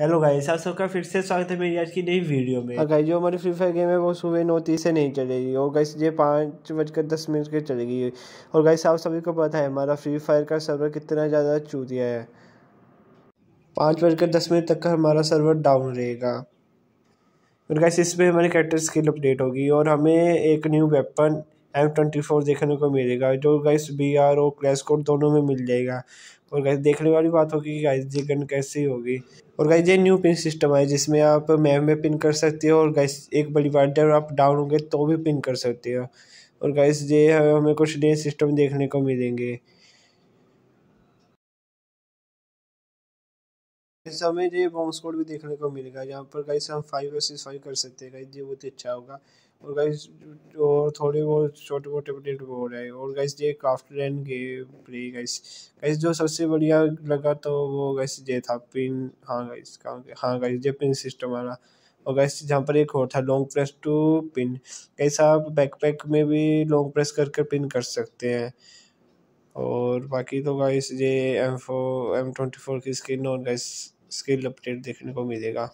hello guys आप सबका फिर से स्वागत है मेरी आज की नई वीडियो में और गाइस जो हमारी फ्री फायर गेम है वो सुबह नौ तीस से नहीं चलेगी और गाइस ये पाँच बजकर दस मिनट के चलेगी और गाइस आप सभी को पता है हमारा फ्री फायर का सर्वर कितना ज़्यादा चूतिया है पाँच बजकर दस मिनट तक का हमारा सर्वर डाउन रहेगा और गाइस इसमें हमारे कैरेक्टर स्किल अपडेट होगी और हमें एक new weapon M twenty four देखने को मिलेगा जो गैस बी आर ओ क्रैश कोड दोनों में मिल जाएगा और गैस देखने वाली बात होगी कि गैस ये गन कैसी होगी और गैस ये न्यू पिन सिस्टम है जिसमें आप मैप में पिन कर सकते हो और गैस एक बड़ी बार जब आप डाउन होंगे तो भी पिन कर सकते हो और गैस ये हमें कुछ नए सिस्टम देखने को मिलेंगे इस समय ये बॉम्ब स्क्वाड भी देखने को मिलेगा जहाँ पर गाइस हम फाइव वर्सेस फाइव कर सकते हैं गाइस ये बहुत अच्छा होगा और गाइस और थोड़े बहुत छोटे मोटे अपडेट हो रहे हैं और गाइस ये क्राफ्ट लैंड के प्ले गाइस गाइस जो सबसे बढ़िया लगा तो वो गाइस ये था पिन हाँ गाइस हाँ गाइस ये पिन सिस्टम वाला और गैस जहाँ पर एक और था long press to pin guys आप बैकपैक में भी लॉन्ग प्रेस करके पिन कर सकते हैं और बाकी तो गाइस ये M four M twenty four की स्किन और गैस स्किल अपडेट देखने को मिलेगा